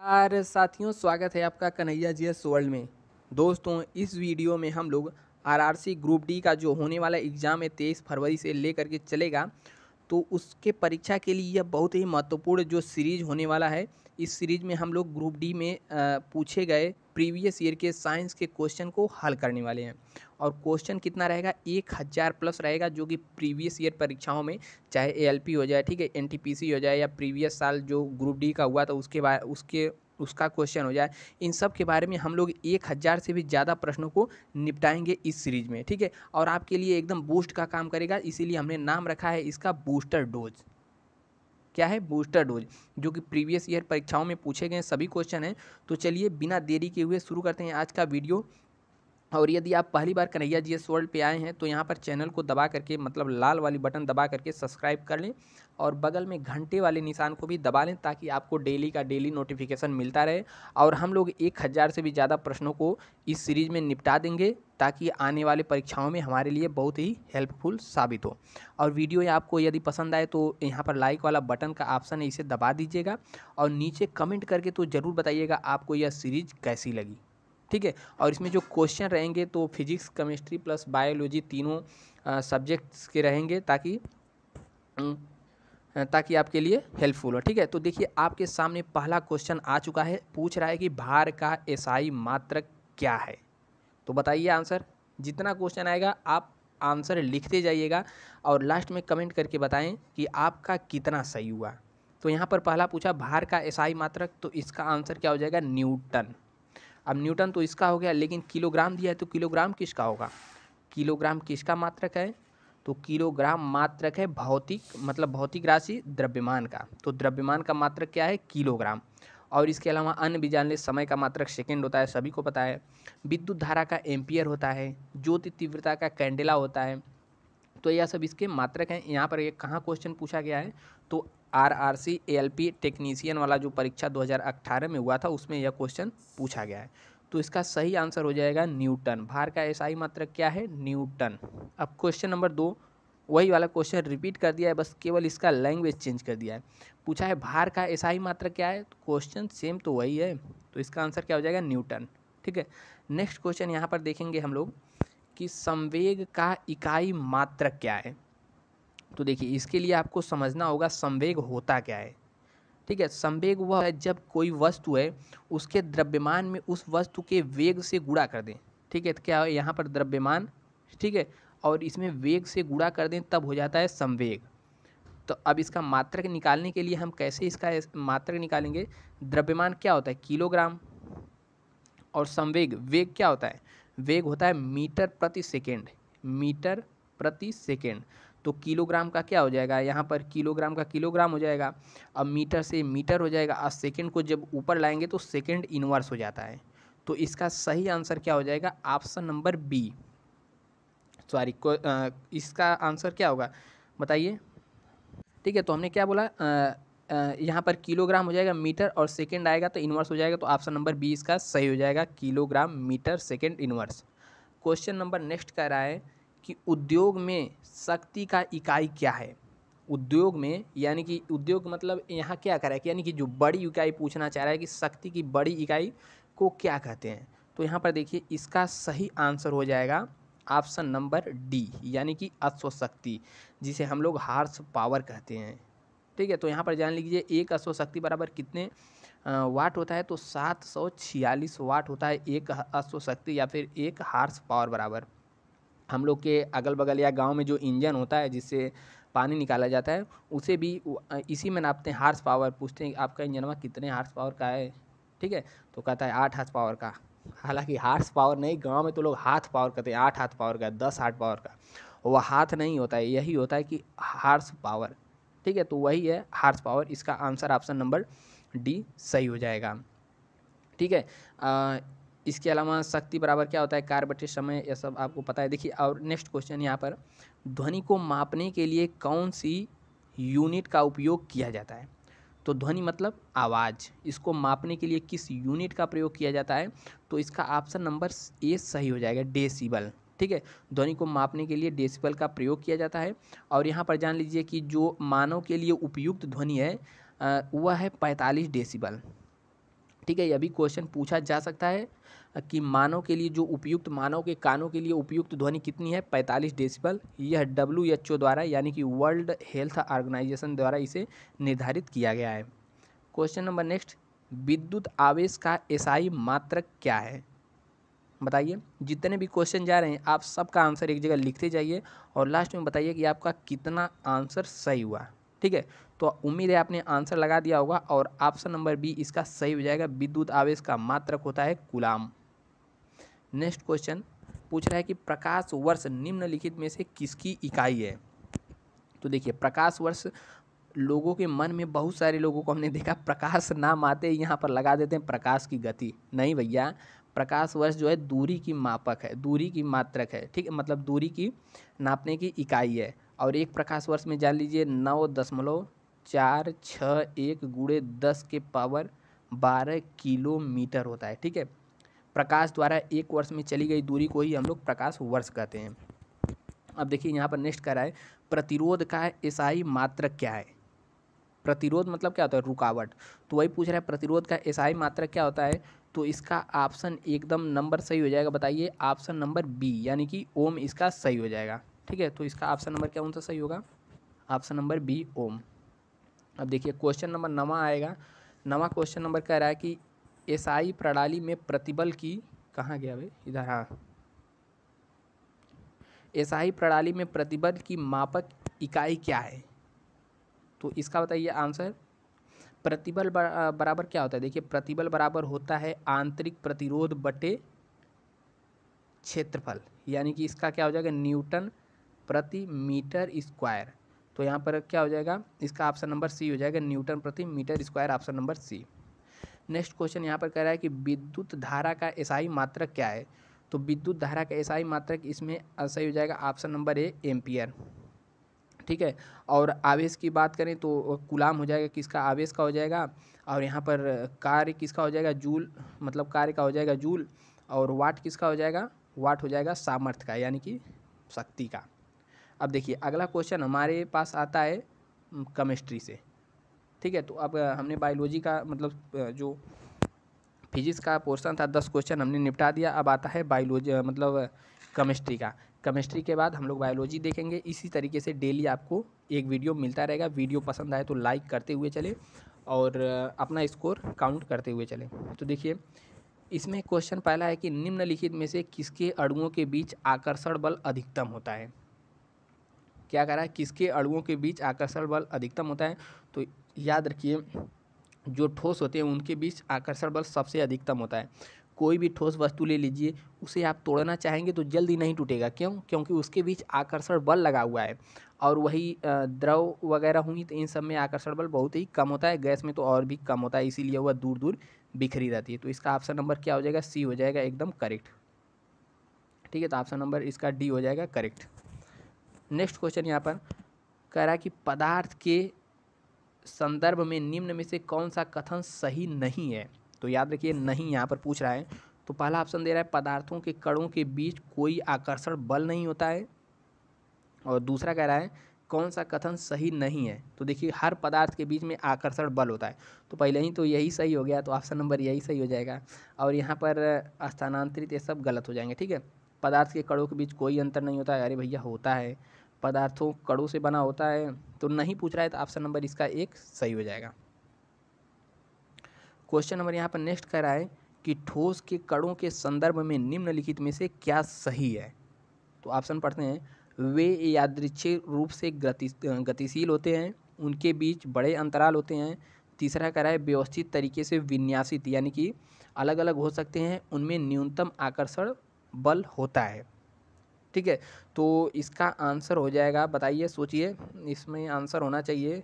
नमस्कार साथियों स्वागत है आपका कन्हैया जी एस वर्ल्ड में दोस्तों इस वीडियो में हम लोग आरआरसी ग्रुप डी का जो होने वाला एग्ज़ाम है तेईस फरवरी से ले के चलेगा तो उसके परीक्षा के लिए यह बहुत ही महत्वपूर्ण जो सीरीज होने वाला है इस सीरीज में हम लोग ग्रुप डी में पूछे गए प्रीवियस ईयर के साइंस के क्वेश्चन को हल करने वाले हैं और क्वेश्चन कितना रहेगा एक हज़ार प्लस रहेगा जो कि प्रीवियस ईयर परीक्षाओं में चाहे ए हो जाए ठीक है एन हो जाए या प्रीवियस साल जो ग्रुप डी का हुआ था तो उसके बारे उसके उसका क्वेश्चन हो जाए इन सब के बारे में हम लोग एक हज़ार से भी ज़्यादा प्रश्नों को निपटाएंगे इस सीरीज़ में ठीक है और आपके लिए एकदम बूस्ट का काम करेगा इसीलिए हमने नाम रखा है इसका बूस्टर डोज क्या है बूस्टर डोज जो कि प्रीवियस ईयर परीक्षाओं में पूछे गए सभी क्वेश्चन हैं तो चलिए बिना देरी के हुए शुरू करते हैं आज का वीडियो और यदि आप पहली बार कन्हैया जी एस वर्ल्ड पे आए हैं तो यहाँ पर चैनल को दबा करके मतलब लाल वाली बटन दबा करके सब्सक्राइब कर लें और बगल में घंटे वाले निशान को भी दबा लें ताकि आपको डेली का डेली नोटिफिकेशन मिलता रहे और हम लोग एक हज़ार से भी ज़्यादा प्रश्नों को इस सीरीज़ में निपटा देंगे ताकि आने वाले परीक्षाओं में हमारे लिए बहुत ही हेल्पफुल साबित हो और वीडियो आपको यदि पसंद आए तो यहाँ पर लाइक वाला बटन का ऑप्शन है इसे दबा दीजिएगा और नीचे कमेंट करके तो ज़रूर बताइएगा आपको यह सीरीज़ कैसी लगी ठीक है और इसमें जो क्वेश्चन रहेंगे तो फिजिक्स केमिस्ट्री प्लस बायोलॉजी तीनों सब्जेक्ट्स के रहेंगे ताकि ताकि आपके लिए हेल्पफुल हो ठीक है तो देखिए आपके सामने पहला क्वेश्चन आ चुका है पूछ रहा है कि भार का एसआई मात्र क्या है तो बताइए आंसर जितना क्वेश्चन आएगा आप आंसर लिखते जाइएगा और लास्ट में कमेंट करके बताएं कि आपका कितना सही हुआ तो यहाँ पर पहला पूछा भार का एसआई मात्रक तो इसका आंसर क्या हो जाएगा न्यूटन अब न्यूटन तो इसका हो गया लेकिन किलोग्राम दिया है तो किलोग्राम किसका होगा किलोग्राम किसका मात्रक है तो किलोग्राम मात्रक है भौतिक मतलब भौतिक राशि द्रव्यमान का तो द्रव्यमान का मात्रक क्या है किलोग्राम और इसके अलावा अन्य भी जान ले समय का मात्रक सेकेंड होता है सभी को पता है विद्युत धारा का एम्पियर होता है ज्योति तीव्रता का कैंडेला होता है तो यह सब इसके मात्रक हैं यहाँ पर ये कहाँ क्वेश्चन पूछा गया है तो R R C L P technician वाला जो परीक्षा 2018 में हुआ था उसमें यह क्वेश्चन पूछा गया है तो इसका सही आंसर हो जाएगा न्यूटन भार का एसआई मात्रक क्या है न्यूटन अब क्वेश्चन नंबर दो वही वाला क्वेश्चन रिपीट कर दिया है बस केवल इसका लैंग्वेज चेंज कर दिया है पूछा है भार का एसआई मात्र क्या है तो क्वेश्चन सेम तो वही है तो इसका आंसर क्या हो जाएगा न्यूटन ठीक है नेक्स्ट क्वेश्चन यहाँ पर देखेंगे हम लोग कि संवेग का इकाई मात्रक क्या है तो देखिए इसके लिए आपको समझना होगा संवेग होता क्या है ठीक है संवेग वह है जब कोई वस्तु है उसके द्रव्यमान में उस वस्तु के वेग से गुड़ा कर दें ठीक है तो क्या है यहाँ पर द्रव्यमान ठीक है और इसमें वेग से गुड़ा कर दें तब हो जाता है संवेग तो अब इसका मात्रक निकालने के लिए हम कैसे इसका मात्रक निकालेंगे द्रव्यमान क्या होता है किलोग्राम और संवेग वेग क्या होता है वेग होता है मीटर प्रति सेकेंड मीटर प्रति सेकेंड तो किलोग्राम का क्या हो जाएगा यहाँ पर किलोग्राम का किलोग्राम हो जाएगा अब मीटर से मीटर हो जाएगा और सेकेंड को जब ऊपर लाएंगे तो सेकेंड इनवर्स हो जाता है तो इसका सही आंसर क्या हो जाएगा ऑप्शन नंबर बी सॉरी इसका आंसर क्या होगा बताइए ठीक है तो हमने क्या बोला यहाँ पर किलोग्राम हो जाएगा मीटर और सेकेंड आएगा तो इन्वर्स हो जाएगा तो ऑप्शन नंबर बी इसका सही हो जाएगा kilogram metre second inverse question number next कह रहा है कि उद्योग में शक्ति का इकाई क्या है उद्योग में यानी कि उद्योग मतलब यहाँ क्या कह है कि यानी कि जो बड़ी इकाई पूछना चाह रहा है कि शक्ति की बड़ी इकाई को क्या कहते हैं तो यहाँ पर देखिए इसका सही आंसर हो जाएगा ऑप्शन नंबर डी यानी कि अश्वशक्ति जिसे हम लोग हार्स पावर कहते हैं ठीक है तो यहाँ पर जान लीजिए एक अश्वशक्ति बराबर कितने वाट होता है तो सात सौ छियालीस वाट होता है एक अश्वशक्ति या फिर एक हार्स पावर बराबर हम लोग के अगल बगल या गाँव में जो इंजन होता है जिससे पानी निकाला जाता है उसे भी इसी में नापते हैं हार्स पावर पूछते हैं आपका इंजन वहाँ कितने हार्स पावर का है ठीक है तो कहता है आठ हार्स पावर का हालांकि हार्स पावर नहीं गांव में तो लोग हाथ पावर कहते हैं आठ हाथ पावर का दस हाथ पावर का वह हाथ नहीं होता है यही होता है कि हार्स पावर ठीक है तो वही है हार्स पावर इसका आंसर ऑप्शन नंबर डी सही हो जाएगा ठीक है इसके अलावा शक्ति बराबर क्या होता है कार बटे समय यह सब आपको पता है देखिए और नेक्स्ट क्वेश्चन यहाँ पर ध्वनि को मापने के लिए कौन सी यूनिट का उपयोग किया जाता है तो ध्वनि मतलब आवाज़ इसको मापने के लिए किस यूनिट का प्रयोग किया जाता है तो इसका ऑप्शन नंबर ए सही हो जाएगा डेसिबल ठीक है ध्वनि को मापने के लिए डेसिबल का प्रयोग किया जाता है और यहाँ पर जान लीजिए कि जो मानव के लिए उपयुक्त ध्वनि है वह है पैंतालीस डेसिबल ठीक है यह भी क्वेश्चन पूछा जा सकता है कि मानव के लिए जो उपयुक्त मानव के कानों के लिए उपयुक्त ध्वनि कितनी है 45 डेसिबल यह डब्ल्यू एच ओ द्वारा यानी कि वर्ल्ड हेल्थ ऑर्गेनाइजेशन द्वारा इसे निर्धारित किया गया है क्वेश्चन नंबर नेक्स्ट विद्युत आवेश का एसआई मात्रक क्या है बताइए जितने भी क्वेश्चन जा रहे हैं आप सबका आंसर एक जगह लिखते जाइए और लास्ट में बताइए कि आपका कितना आंसर सही हुआ ठीक है तो उम्मीद है आपने आंसर लगा दिया होगा और ऑप्शन नंबर बी इसका सही हो जाएगा विद्युत आवेश का मात्रक होता है गुलाम नेक्स्ट क्वेश्चन पूछ रहा है कि प्रकाश वर्ष निम्नलिखित में से किसकी इकाई है तो देखिए प्रकाश वर्ष लोगों के मन में बहुत सारे लोगों को हमने देखा प्रकाश नाम आते यहाँ पर लगा देते हैं प्रकाश की गति नहीं भैया प्रकाश वर्ष जो है दूरी की मापक है दूरी की मात्रक है ठीक है मतलब दूरी की नापने की इकाई है और एक प्रकाश वर्ष में जान लीजिए नौ दशमलव चार छः एक गुड़े दस के पावर बारह किलोमीटर होता है ठीक है प्रकाश द्वारा एक वर्ष में चली गई दूरी को ही हम लोग प्रकाश वर्ष कहते हैं अब देखिए यहाँ पर नेक्स्ट कह रहा है प्रतिरोध का ईसाई मात्र क्या है प्रतिरोध मतलब क्या होता है रुकावट तो वही पूछ रहा है प्रतिरोध का ईसाई मात्र क्या होता है तो इसका ऑप्शन एकदम नंबर सही हो जाएगा बताइए ऑप्शन नंबर बी यानी कि ओम इसका सही हो जाएगा ठीक है तो इसका ऑप्शन नंबर क्या कौन सा सही होगा ऑप्शन नंबर बी ओम अब देखिए क्वेश्चन नंबर नवा आएगा नवा क्वेश्चन नंबर कह रहा है कि एसआई प्रणाली में प्रतिबल की कहाँ गया भाई इधर हाँ एसआई प्रणाली में प्रतिबल की मापक इकाई क्या है तो इसका बताइए आंसर प्रतिबल बराबर क्या होता है देखिए प्रतिबल बराबर होता है आंतरिक प्रतिरोध बटे क्षेत्रफल यानी कि इसका क्या हो जाएगा न्यूटन प्रति मीटर स्क्वायर तो यहाँ पर क्या हो जाएगा इसका ऑप्शन नंबर सी हो जाएगा न्यूटन प्रति metre square option number C next question यहाँ पर कह रहा है कि विद्युत धारा का एसआई मात्रक क्या है तो विद्युत धारा का एसआई मात्रक इसमें सही हो जाएगा ऑप्शन नंबर ए एम्पियर ठीक है और आवेश की बात करें तो गुलाम हो जाएगा किसका आवेश का हो जाएगा और यहाँ पर कार्य किसका हो जाएगा जूल मतलब कार्य का हो जाएगा जूल और वाट किसका हो जाएगा वाट हो जाएगा सामर्थ्य का यानी कि शक्ति का अब देखिए अगला क्वेश्चन हमारे पास आता है केमिस्ट्री से ठीक है तो अब हमने बायोलॉजी का मतलब जो फिजिक्स का पोर्शन था दस क्वेश्चन हमने निपटा दिया अब आता है बायोलॉजी मतलब केमिस्ट्री का केमिस्ट्री के बाद हम लोग बायोलॉजी देखेंगे इसी तरीके से डेली आपको एक वीडियो मिलता रहेगा वीडियो पसंद आए तो लाइक करते हुए चले और अपना स्कोर काउंट करते हुए चले तो देखिए इसमें क्वेश्चन पहला है कि निम्नलिखित में से किसके अणुओं के बीच आकर्षण बल अधिकतम होता है क्या कह रहा है किसके अड़ुओं के बीच आकर्षण बल अधिकतम होता है तो याद रखिए जो ठोस होते हैं उनके बीच आकर्षण बल सबसे अधिकतम होता है कोई भी ठोस वस्तु ले लीजिए उसे आप तोड़ना चाहेंगे तो जल्दी नहीं टूटेगा क्यों क्योंकि उसके बीच आकर्षण बल लगा हुआ है और वही द्रव वगैरह हुई तो इन सब में आकर्षण बल बहुत ही कम होता है गैस में तो और भी कम होता है इसीलिए वह दूर दूर बिखरी रहती है तो इसका ऑप्शन नंबर क्या हो जाएगा सी हो जाएगा एकदम करेक्ट ठीक है तो ऑप्शन नंबर इसका डी हो जाएगा करेक्ट नेक्स्ट क्वेश्चन यहाँ पर कह रहा है कि पदार्थ के संदर्भ में निम्न में से कौन सा कथन सही नहीं है तो याद रखिए नहीं यहाँ पर पूछ रहा है तो पहला ऑप्शन दे रहा है पदार्थों के कणों के बीच कोई आकर्षण बल नहीं होता है और दूसरा कह रहा है कौन सा कथन सही नहीं है तो देखिए हर पदार्थ के बीच में आकर्षण बल होता है तो पहले ही तो यही सही हो गया तो ऑप्शन नंबर यही सही हो जाएगा और यहाँ पर स्थानांतरित ये सब गलत हो जाएंगे ठीक है पदार्थ के कड़ों के बीच कोई अंतर नहीं होता है अरे भैया होता है पदार्थों कड़ों से बना होता है तो नहीं पूछ रहा है तो ऑप्शन नंबर इसका एक सही हो जाएगा क्वेश्चन नंबर यहाँ पर नेक्स्ट कह रहा है कि ठोस के कड़ों के संदर्भ में निम्नलिखित में से क्या सही है तो ऑप्शन पढ़ते हैं वे यादृच्छिक रूप से गति गतिशील होते हैं उनके बीच बड़े अंतराल होते हैं तीसरा कह रहा है व्यवस्थित तरीके से विन्यासित यानी कि अलग अलग हो सकते हैं उनमें न्यूनतम आकर्षण बल होता है ठीक है तो इसका आंसर हो जाएगा बताइए सोचिए इसमें आंसर होना चाहिए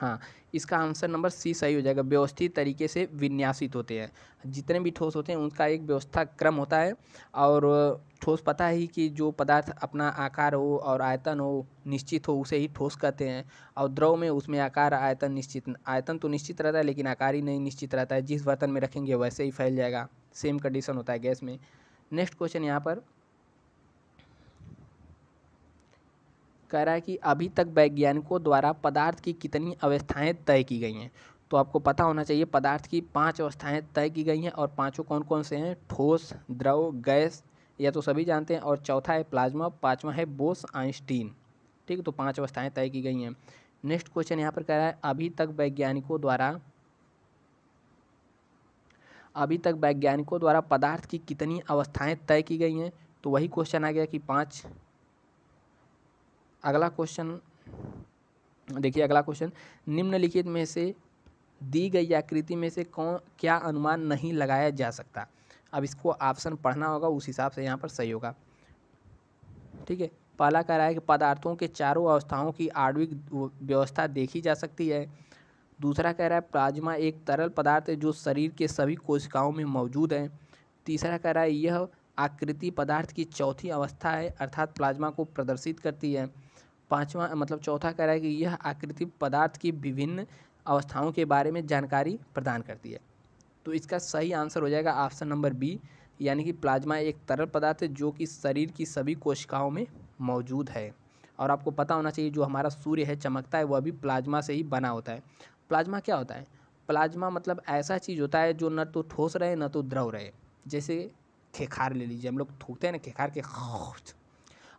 हाँ इसका आंसर नंबर सी सही हो जाएगा व्यवस्थित तरीके से विन्यासित होते हैं जितने भी ठोस होते हैं उनका एक व्यवस्था क्रम होता है और ठोस पता ही कि जो पदार्थ अपना आकार हो और आयतन हो निश्चित हो उसे ही ठोस कहते हैं और द्रव में उसमें आकार आयतन निश्चित आयतन तो निश्चित रहता है लेकिन आकार ही नहीं निश्चित रहता है जिस बर्तन में रखेंगे वैसे ही फैल जाएगा सेम कंडीशन होता है गैस में नेक्स्ट क्वेश्चन यहाँ पर कह रहा है कि अभी तक वैज्ञानिकों द्वारा पदार्थ की कितनी अवस्थाएं तय की गई हैं तो आपको पता होना चाहिए पदार्थ की पांच अवस्थाएं तय की गई हैं और पांचों कौन कौन से हैं ठोस द्रव गैस या तो सभी जानते हैं और चौथा है प्लाज्मा पाँचवा है बोस आइंस्टीन ठीक तो पाँच अवस्थाएँ तय की गई हैं नेक्स्ट क्वेश्चन यहाँ पर कह रहा है अभी तक वैज्ञानिकों द्वारा अभी तक वैज्ञानिकों द्वारा पदार्थ की कितनी अवस्थाएं तय की गई हैं तो वही क्वेश्चन आ गया कि पाँच अगला क्वेश्चन देखिए अगला क्वेश्चन निम्नलिखित में से दी गई आकृति में से कौन क्या अनुमान नहीं लगाया जा सकता अब इसको ऑप्शन पढ़ना होगा उस हिसाब से यहाँ पर सही होगा ठीक है पहला कह रहा है कि पदार्थों के चारों अवस्थाओं की आणविक व्यवस्था देखी जा सकती है दूसरा कह रहा है प्लाज्मा एक तरल पदार्थ है जो शरीर के सभी कोशिकाओं में मौजूद है तीसरा कह रहा है यह आकृति पदार्थ की चौथी अवस्था है अर्थात प्लाज्मा को प्रदर्शित करती है पाँचवा मतलब चौथा कह रहा है कि यह आकृति पदार्थ की विभिन्न अवस्थाओं के बारे में जानकारी प्रदान करती है तो इसका सही आंसर हो जाएगा ऑप्शन नंबर बी यानी कि प्लाज्मा एक तरल पदार्थ है जो कि शरीर की सभी कोशिकाओं में मौजूद है और आपको पता होना चाहिए जो हमारा सूर्य है चमकता है वह भी प्लाज्मा से ही बना होता है प्लाज्मा क्या होता है प्लाज्मा मतलब ऐसा चीज़ होता है जो न तो ठोस रहे न तो द्रव रहे जैसे खेखार ले लीजिए हम लोग थूकते हैं ना खेखार के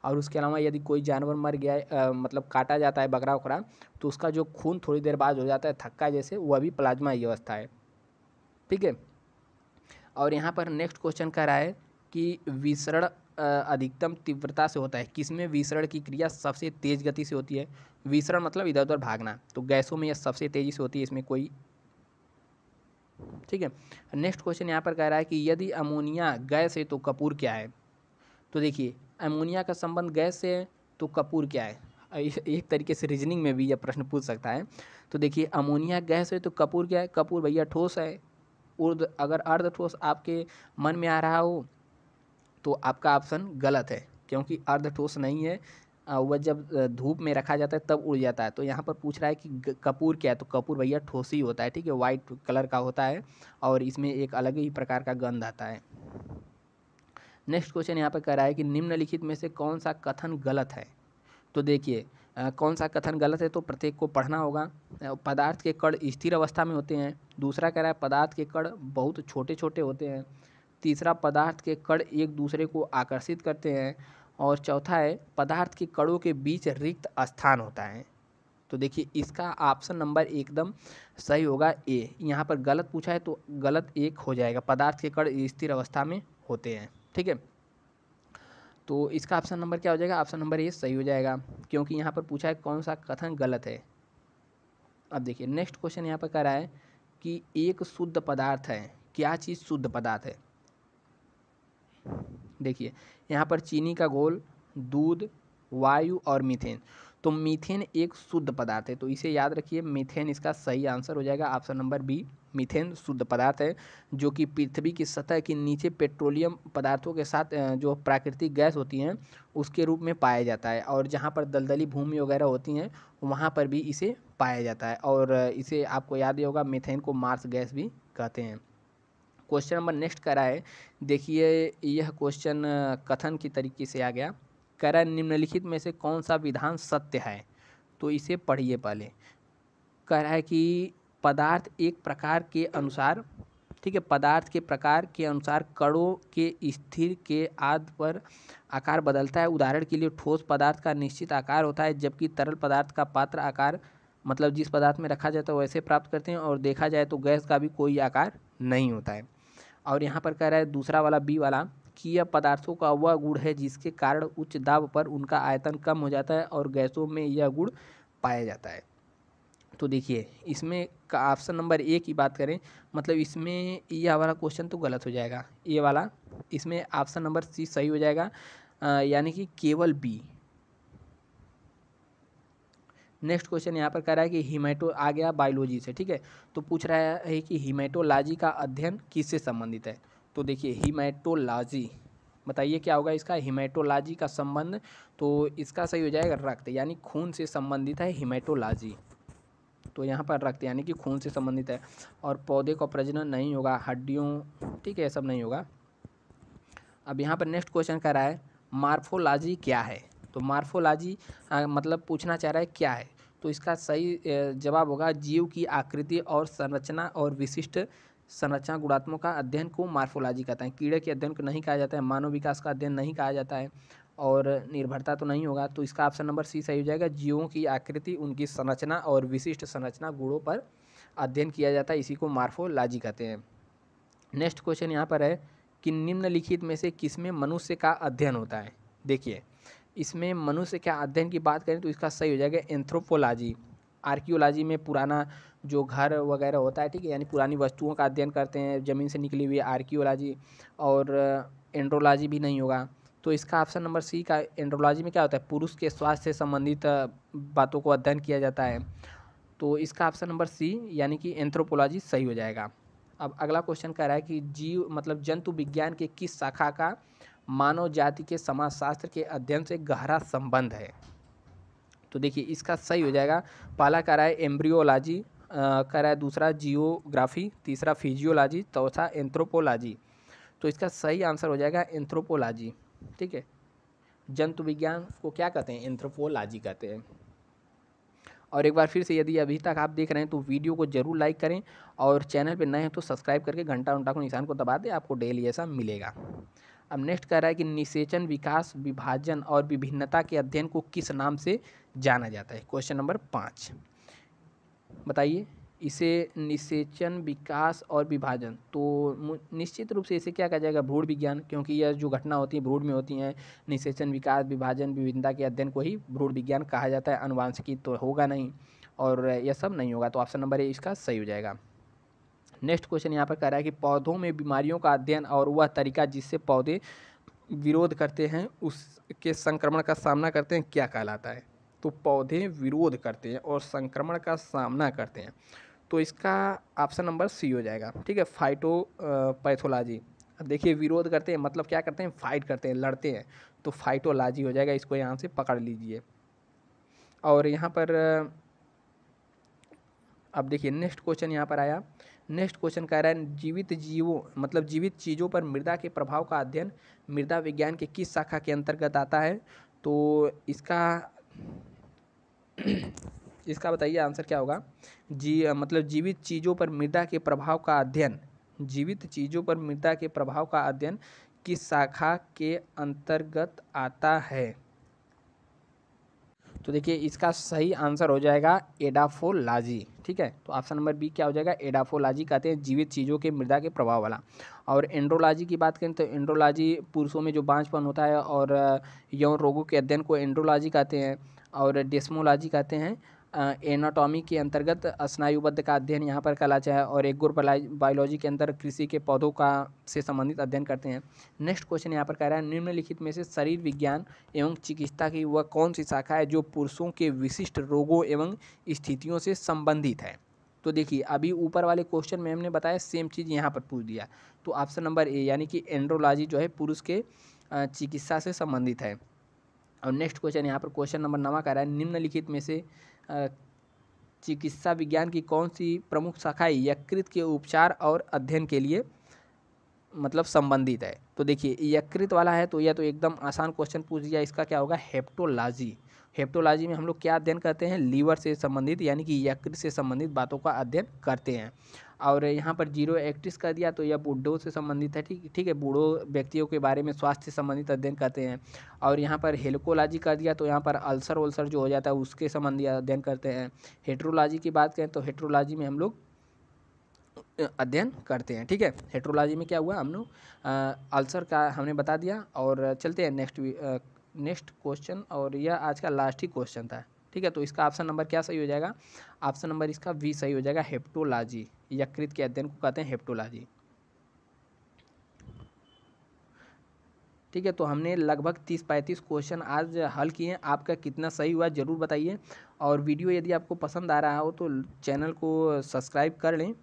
और उसके अलावा यदि कोई जानवर मर गया आ, मतलब काटा जाता है बकरा उकरा तो उसका जो खून थोड़ी देर बाद हो जाता है थक्का जैसे वह भी प्लाज्मा की अवस्था है ठीक है और यहाँ पर नेक्स्ट क्वेश्चन कह रहा है कि विसरण अधिकतम तीव्रता से होता है किसमें विसरण की क्रिया सबसे तेज़ गति से होती है विसरण मतलब इधर उधर भागना तो गैसों में यह सबसे तेज़ी से होती है इसमें कोई ठीक है नेक्स्ट क्वेश्चन यहाँ पर कह रहा है कि यदि अमोनिया गैस है तो कपूर क्या है तो देखिए अमोनिया का संबंध गैस से है तो कपूर क्या है एक तरीके से रीजनिंग में भी यह प्रश्न पूछ सकता है तो देखिए अमोनिया गैस है तो कपूर क्या है कपूर भैया ठोस है उर्द अगर अर्ध ठोस आपके मन में आ रहा हो तो आपका ऑप्शन गलत है क्योंकि अर्ध ठोस नहीं है वह जब धूप में रखा जाता है तब उड़ जाता है तो यहाँ पर पूछ रहा है कि कपूर क्या है तो कपूर भैया ठोस ही होता है ठीक है वाइट कलर का होता है और इसमें एक अलग ही प्रकार का गंध आता है नेक्स्ट क्वेश्चन यहाँ पर कह रहा है कि निम्नलिखित में से कौन सा कथन गलत है तो देखिए कौन सा कथन गलत है तो प्रत्येक को पढ़ना होगा पदार्थ के कण स्थिर अवस्था में होते हैं दूसरा कह रहा है पदार्थ के कण बहुत छोटे छोटे होते हैं तीसरा पदार्थ के कण एक दूसरे को आकर्षित करते हैं और चौथा है पदार्थ के कणों के बीच रिक्त स्थान होता है तो देखिए इसका ऑप्शन नंबर एकदम सही होगा ए यहाँ पर गलत पूछा है तो गलत एक हो जाएगा पदार्थ के कण स्थिर अवस्था में होते हैं ठीक है तो इसका ऑप्शन नंबर क्या हो जाएगा ऑप्शन नंबर ये सही हो जाएगा क्योंकि यहाँ पर पूछा है कौन सा कथन गलत है अब देखिए नेक्स्ट क्वेश्चन यहाँ पर कह रहा है कि एक शुद्ध पदार्थ है क्या चीज़ शुद्ध पदार्थ है देखिए यहाँ पर चीनी का घोल दूध वायु और मीथेन तो मीथेन एक शुद्ध पदार्थ है तो इसे याद रखिए मीथेन इसका सही आंसर हो जाएगा ऑप्शन नंबर बी मीथेन शुद्ध पदार्थ है जो कि पृथ्वी की सतह के नीचे पेट्रोलियम पदार्थों के साथ जो प्राकृतिक गैस होती हैं उसके रूप में पाया जाता है और जहाँ पर दलदली भूमि वगैरह होती हैं वहाँ पर भी इसे पाया जाता है और इसे आपको याद ही होगा मीथेन को मार्स गैस भी कहते हैं क्वेश्चन नंबर नेक्स्ट करा है देखिए यह क्वेश्चन कथन की तरीके से आ गया करा निम्नलिखित में से कौन सा विधान सत्य है तो इसे पढ़िए पहले कह रहा है कि पदार्थ एक प्रकार के अनुसार ठीक है पदार्थ के प्रकार के अनुसार कणों के स्थिर के आदि पर आकार बदलता है उदाहरण के लिए ठोस पदार्थ का निश्चित आकार होता है जबकि तरल पदार्थ का पात्र आकार मतलब जिस पदार्थ में रखा जाता है वैसे प्राप्त करते हैं और देखा जाए तो गैस का भी कोई आकार नहीं होता है और यहाँ पर कह रहा है दूसरा वाला बी वाला कि यह पदार्थों का वह गुण है जिसके कारण उच्च दाब पर उनका आयतन कम हो जाता है और गैसों में यह गुण पाया जाता है तो देखिए इसमें का ऑप्शन नंबर ए की बात करें मतलब इसमें ये वाला क्वेश्चन तो गलत हो जाएगा ये वाला इसमें ऑप्शन नंबर सी सही हो जाएगा यानी कि केवल बी नेक्स्ट क्वेश्चन यहाँ पर कह रहा है कि हीमेटो आ गया बायोलॉजी से ठीक है तो पूछ रहा है कि हीमेटोलॉजी का अध्ययन किससे संबंधित है तो देखिए हीमेटोलॉजी बताइए क्या होगा इसका हीमेटोलॉजी का संबंध तो इसका सही हो जाएगा रक्त यानी खून से संबंधित है हीमेटोलॉजी तो यहाँ पर रक्त यानी कि खून से संबंधित है और पौधे का प्रजनन नहीं होगा हड्डियों ठीक है सब नहीं होगा अब यहाँ पर नेक्स्ट क्वेश्चन कह रहा है मार्फोलॉजी क्या है तो मार्फोलॉजी मतलब पूछना चाह रहा है क्या है तो इसका सही जवाब होगा जीव की आकृति और संरचना और विशिष्ट संरचना गुणात्मक का अध्ययन को मार्फोलॉजी कहते हैं कीड़े के अध्ययन को नहीं कहा जाता है मानव विकास का अध्ययन नहीं कहा जाता है और निर्भरता तो नहीं होगा तो इसका ऑप्शन नंबर सी सही हो जाएगा जीवों की आकृति उनकी संरचना और विशिष्ट संरचना गुणों पर अध्ययन किया जाता है इसी को मार्फोलॉजी कहते हैं नेक्स्ट क्वेश्चन यहाँ पर है कि निम्नलिखित में से किसमें मनुष्य का अध्ययन होता है देखिए इसमें मनुष्य का अध्ययन की बात करें तो इसका सही हो जाएगा एंथ्रोपोलॉजी आर्कियोलॉजी में पुराना जो घर वगैरह होता है ठीक है यानी पुरानी वस्तुओं का अध्ययन करते हैं ज़मीन से निकली हुई आर्कियोलॉजी और एंड्रोलॉजी भी नहीं होगा तो इसका ऑप्शन नंबर सी का एंड्रोलॉजी में क्या होता है पुरुष के स्वास्थ्य से संबंधित बातों को अध्ययन किया जाता है तो इसका ऑप्शन नंबर सी यानी कि एंथ्रोपोलॉजी सही हो जाएगा अब अगला क्वेश्चन कह रहा है कि जीव मतलब जंतु विज्ञान के किस शाखा का मानव जाति के समाजशास्त्र के अध्ययन से गहरा संबंध है तो देखिए इसका सही हो जाएगा पहला कह रहा है एम्ब्रियोलॉजी कह रहा है दूसरा जियोग्राफी तीसरा फिजियोलॉजी चौथा एंथ्रोपोलॉजी तो इसका सही आंसर हो जाएगा एंथ्रोपोलॉजी ठीक है जंतु विज्ञान को क्या कहते हैं एंथ्रोपोलॉजी कहते हैं और एक बार फिर से यदि अभी तक आप देख रहे हैं तो वीडियो को जरूर लाइक करें और चैनल पर नए हैं तो सब्सक्राइब करके घंटा उंटा को निशान को दबा दें आपको डेली ऐसा मिलेगा अब नेक्स्ट कह रहा है कि निषेचन विकास विभाजन और विभिन्नता के अध्ययन को किस नाम से जाना जाता है क्वेश्चन नंबर पाँच बताइए इसे निषेचन विकास और विभाजन तो निश्चित रूप से इसे क्या कहा जाएगा भ्रूण विज्ञान क्योंकि यह जो घटना होती है भ्रूण में होती हैं निषेचन विकास विभाजन विभिन्नता के अध्ययन को ही भ्रूण विज्ञान कहा जाता है अनुवांशिकी तो होगा नहीं और यह सब नहीं होगा तो ऑप्शन नंबर ए इसका सही हो जाएगा नेक्स्ट क्वेश्चन यहाँ पर कह रहा है कि पौधों में बीमारियों का अध्ययन और वह तरीका जिससे पौधे विरोध करते हैं उसके संक्रमण का सामना करते हैं क्या कहलाता है तो पौधे विरोध करते हैं और संक्रमण का सामना करते हैं तो इसका ऑप्शन नंबर सी हो जाएगा ठीक है फाइटो पैथोलॉजी अब देखिए विरोध करते हैं मतलब क्या करते हैं फाइट करते हैं लड़ते हैं तो फाइटोलॉजी हो जाएगा इसको यहाँ से पकड़ लीजिए और यहाँ पर अब देखिए नेक्स्ट क्वेश्चन यहाँ पर आया नेक्स्ट क्वेश्चन कह रहा है जीवित जीवों मतलब जीवित चीज़ों पर मृदा के प्रभाव का अध्ययन मृदा विज्ञान के किस शाखा के अंतर्गत आता है तो इसका इसका बताइए आंसर क्या होगा जी मतलब जीवित चीज़ों पर मृदा के प्रभाव का अध्ययन जीवित चीज़ों पर मृदा के प्रभाव का अध्ययन किस शाखा के अंतर्गत आता है तो देखिए इसका सही आंसर हो जाएगा एडाफोलाजी ठीक है तो ऑप्शन नंबर बी क्या हो जाएगा एडाफोलाजी कहते हैं जीवित चीज़ों के मृदा के प्रभाव वाला और एंड्रोलॉजी की बात करें तो एंड्रोलॉजी पुरुषों में जो बांझपन होता है और यौन रोगों के अध्ययन को एंड्रोलॉजी कहते हैं और डेस्मोलॉजी कहते हैं एनाटॉमी के अंतर्गत स्नायुबद्ध का अध्ययन यहाँ पर कला चाहे और एक गुर बायोलॉजी के अंदर कृषि के पौधों का से संबंधित अध्ययन करते हैं नेक्स्ट क्वेश्चन यहाँ पर कह रहा है निम्नलिखित में से शरीर विज्ञान एवं चिकित्सा की वह कौन सी शाखा है जो पुरुषों के विशिष्ट रोगों एवं स्थितियों से संबंधित है तो देखिए अभी ऊपर वाले क्वेश्चन में हमने बताया सेम चीज़ यहाँ पर पूछ दिया तो ऑप्शन नंबर ए यानी कि एंड्रोलॉजी जो है पुरुष के चिकित्सा से संबंधित है और नेक्स्ट क्वेश्चन यहाँ पर क्वेश्चन नंबर नवा कह रहा है निम्नलिखित में से चिकित्सा विज्ञान की कौन सी प्रमुख शाखाएं यकृत के उपचार और अध्ययन के लिए मतलब संबंधित है तो देखिए यकृत वाला है तो यह तो एकदम आसान क्वेश्चन पूछ दिया इसका क्या होगा हेप्टोलॉजी हेप्टोलॉजी में हम लोग क्या अध्ययन करते हैं लीवर से संबंधित यानी कि यकृत से संबंधित बातों का अध्ययन करते हैं और यहाँ पर जीरो एक्टिस कर दिया तो यह बूढ़ों से संबंधित है ठीक ठीक है बूढ़ों व्यक्तियों के बारे में स्वास्थ्य से संबंधित अध्ययन करते हैं और यहाँ पर हेलकोलॉजी कर दिया तो यहाँ पर अल्सर उल्सर जो हो जाता है उसके संबंधी अध्ययन करते हैं हेट्रोलॉजी की बात करें तो हेट्रोलॉजी में हम लोग अध्ययन करते हैं ठीक है हेट्रोलॉजी में क्या हुआ हम लोग अल्सर का हमने बता दिया और चलते हैं नेक्स्ट नेक्स्ट क्वेश्चन और यह आज का लास्ट ही क्वेश्चन था ठीक है तो इसका ऑप्शन नंबर क्या सही हो जाएगा ऑप्शन नंबर इसका वी सही हो जाएगा हेप्टोलॉजी यकृत के अध्ययन को कहते हैं हेप्टोलॉजी ठीक है तो हमने लगभग तीस पैंतीस क्वेश्चन आज हल किए आपका कितना सही हुआ ज़रूर बताइए और वीडियो यदि आपको पसंद आ रहा हो तो चैनल को सब्सक्राइब कर लें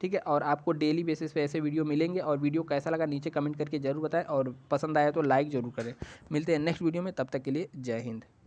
ठीक है और आपको डेली बेसिस पे ऐसे वीडियो मिलेंगे और वीडियो कैसा लगा नीचे कमेंट करके ज़रूर बताएं और पसंद आया तो लाइक ज़रूर करें मिलते हैं नेक्स्ट वीडियो में तब तक के लिए जय हिंद